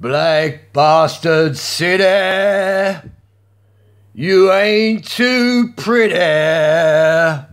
Black bastard city, you ain't too pretty.